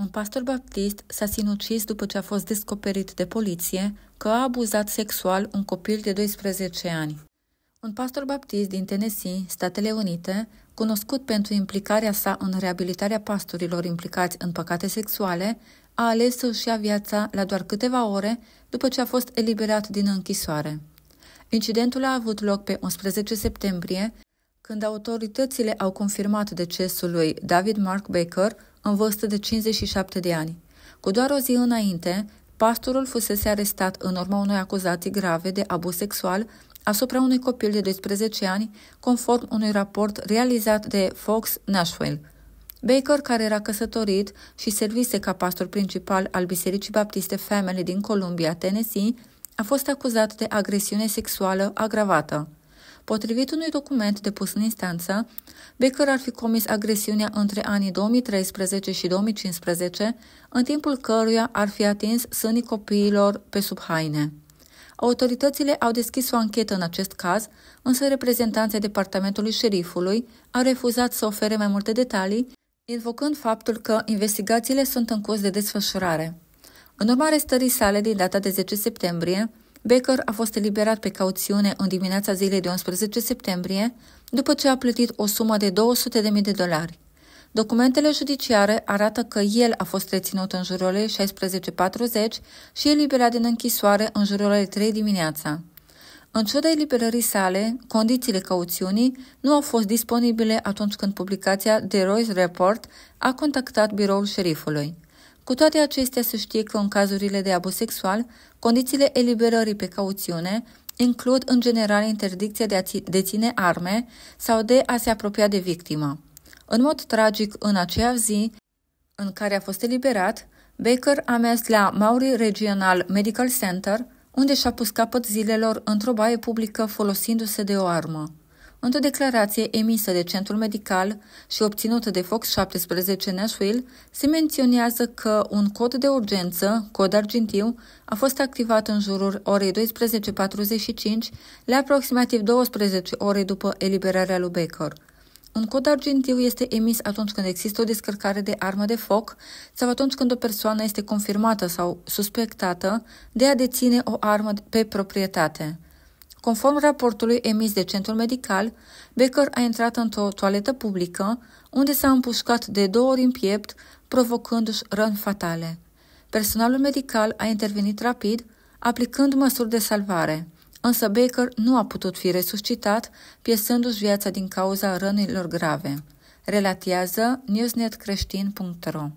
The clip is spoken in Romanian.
Un pastor baptist s-a sinucis după ce a fost descoperit de poliție că a abuzat sexual un copil de 12 ani. Un pastor baptist din Tennessee, Statele Unite, cunoscut pentru implicarea sa în reabilitarea pastorilor implicați în păcate sexuale, a ales să-și ia viața la doar câteva ore după ce a fost eliberat din închisoare. Incidentul a avut loc pe 11 septembrie, când autoritățile au confirmat decesul lui David Mark Baker, în vârstă de 57 de ani. Cu doar o zi înainte, pastorul fusese arestat în urma unei acuzații grave de abuz sexual asupra unui copil de 12 ani, conform unui raport realizat de Fox Nashville. Baker, care era căsătorit și servise ca pastor principal al Bisericii Baptiste Family din Columbia, Tennessee, a fost acuzat de agresiune sexuală agravată. Potrivit unui document depus în instanță, Baker ar fi comis agresiunea între anii 2013 și 2015, în timpul căruia ar fi atins sânii copiilor pe sub haine. Autoritățile au deschis o anchetă în acest caz, însă reprezentanții Departamentului Șerifului au refuzat să ofere mai multe detalii, invocând faptul că investigațiile sunt în curs de desfășurare. În urma arestării sale din data de 10 septembrie, Baker a fost eliberat pe cauțiune în dimineața zilei de 11 septembrie, după ce a plătit o sumă de 200.000 de dolari. Documentele judiciare arată că el a fost reținut în jurul orei 16.40 și eliberat din închisoare în jurul orei 3 dimineața. În ciuda eliberării sale, condițiile cauțiunii nu au fost disponibile atunci când publicația The Royce Report a contactat biroul șerifului. Cu toate acestea să știe că în cazurile de abuz sexual, condițiile eliberării pe cauțiune includ în general interdicția de a deține arme sau de a se apropia de victimă. În mod tragic, în aceea zi în care a fost eliberat, Baker a mers la Maury Regional Medical Center, unde și-a pus capăt zilelor într-o baie publică folosindu-se de o armă. Într-o declarație emisă de Centrul Medical și obținută de Fox 17 Nashville, se menționează că un cod de urgență, cod argintiu, a fost activat în jurul orei 12.45, la aproximativ 12 ore după eliberarea lui Baker. Un cod argintiu este emis atunci când există o descărcare de armă de foc sau atunci când o persoană este confirmată sau suspectată de a deține o armă pe proprietate. Conform raportului emis de centrul medical, Becker a intrat într-o toaletă publică, unde s-a împușcat de două ori în piept, provocându-și răni fatale. Personalul medical a intervenit rapid, aplicând măsuri de salvare, însă Baker nu a putut fi resuscitat, piesându-și viața din cauza rănilor grave. Relatează newsnetcreștin.ro